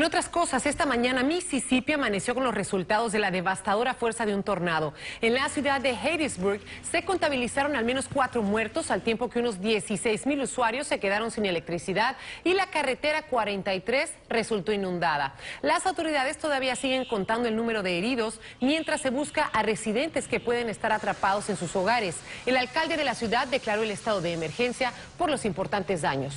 En otras cosas, esta mañana Mississippi amaneció con los resultados de la devastadora fuerza de un tornado. En la ciudad de Hattiesburg se contabilizaron al menos cuatro muertos, al tiempo que unos 16 mil usuarios se quedaron sin electricidad y la carretera 43 resultó inundada. Las autoridades todavía siguen contando el número de heridos mientras se busca a residentes que pueden estar atrapados en sus hogares. El alcalde de la ciudad declaró el estado de emergencia por los importantes daños.